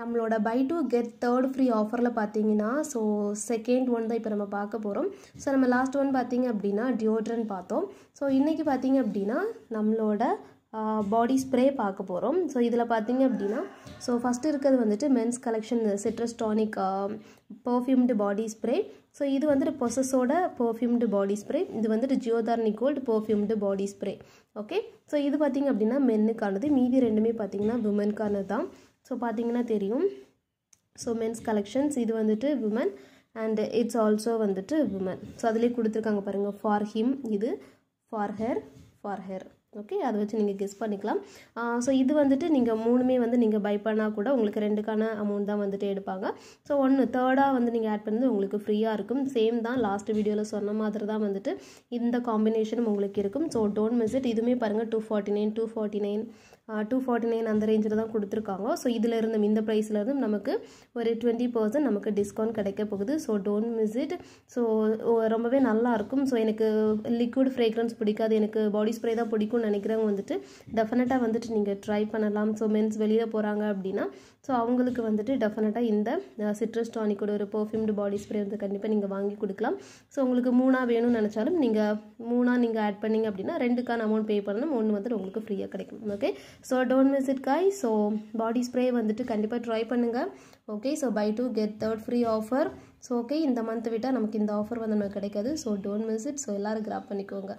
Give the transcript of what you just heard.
நம்மளோட buy to get third free ஆஃபரில் பார்த்தீங்கன்னா ஸோ செகண்ட் ஒன் தான் இப்போ நம்ம பார்க்க போகிறோம் ஸோ நம்ம லாஸ்ட் ஒன் பார்த்திங்க அப்படின்னா டியோட்ரன் பார்த்தோம் ஸோ இன்றைக்கி பார்த்தீங்க அப்படின்னா நம்மளோட பாடி ஸ்ப்ரே பார்க்க போகிறோம் ஸோ இதில் பார்த்தீங்க அப்படின்னா ஸோ ஃபஸ்ட்டு இருக்கிறது வந்துட்டு men's collection citrus tonic perfumed body spray so இது வந்துட்டு பொசஸோட பர்ஃப்யூம்டு பாடி ஸ்ப்ரே இது வந்துட்டு ஜியோதார்னி gold perfumed body spray okay so இது பார்த்திங்க அப்படின்னா மென்னுக்கானது மீதி ரெண்டுமே பார்த்திங்கன்னா உமனுக்கானது தான் ஸோ பார்த்தீங்கன்னா தெரியும் ஸோ மென்ஸ் கலெக்ஷன்ஸ் இது வந்துட்டு விமன் அண்ட் இட்ஸ் ஆல்சோ வந்துட்டு விமன் ஸோ அதிலே கொடுத்துருக்காங்க பாருங்கள் ஃபார் ஹிம் இது for her for her okay அதை வச்சு நீங்கள் கெஸ் பண்ணிக்கலாம் ஸோ இது வந்துட்டு நீங்கள் மூணுமே வந்து நீங்கள் பை பண்ணால் கூட உங்களுக்கு ரெண்டுக்கான அமௌண்ட் தான் வந்துட்டு எடுப்பாங்க ஸோ ஒன்று தேர்டாக வந்து நீங்கள் ஆட் பண்ணது உங்களுக்கு ஃப்ரீயாக இருக்கும் சேம் தான் லாஸ்ட் வீடியோவில் சொன்ன மாதிரி தான் வந்துட்டு இந்த காம்பினேஷனும் உங்களுக்கு இருக்கும் ஸோ டோன்ட் மிஸ் இட் இதுவுமே பாருங்கள் two forty nine two forty nine two forty nine அந்த ரேஞ்சில் தான் கொடுத்துருக்காங்க ஸோ இதில் இருந்தும் இந்த ப்ரைஸில் இருந்தும் நமக்கு ஒரு டுவெண்ட்டி பர்சன்ட் நமக்கு டிஸ்கவுண்ட் கிடைக்க போகுது so don't miss it so ரொம்பவே நல்லாயிருக்கும் ஸோ எனக்கு லிக்விட் ஃப்ரேக்ரன்ஸ் பிடிக்காது எனக்கு பாடி ஸ்ப்ரே தான் பிடிக்கும்னு நினைக்கிறவங்க வந்துட்டு டெஃபினட்டாக வந்துட்டு நீங்கள் ட்ரை பண்ணலாம் ஸோ மென்ஸ் வெளியில் போகிறாங்க அப்படின்னா ஸோ அவங்களுக்கு வந்துட்டு டெஃபினட்டாக இந்த சிட்ரஸ் டானிக்கோட ஒரு பர்ஃப்யூம்டு பாடி ஸ்ப்ரே வந்து கண்டிப்பாக நீங்கள் வாங்கி கொடுக்கலாம் ஸோ உங்களுக்கு மூணாக வேணும்னு நினச்சாலும் நீங்கள் மூணாக நீங்கள் ஆட் பண்ணிங்க அப்படின்னா ரெண்டுக்கான அமௌண்ட் பே பண்ணணும் ஒன்று வந்துட்டு உங்களுக்கு ஃப்ரீயாக கிடைக்கும் okay so don't miss it guys so body spray வந்துட்டு கண்டிப்பாக ட்ரை பண்ணுங்கள் okay so buy to get third free offer so okay இந்த மந்த் விட்டால் நமக்கு இந்த ஆஃபர் வந்து நமக்கு கிடைக்காது so don't miss it so எல்லோரும் கிராப் பண்ணிக்கோங்க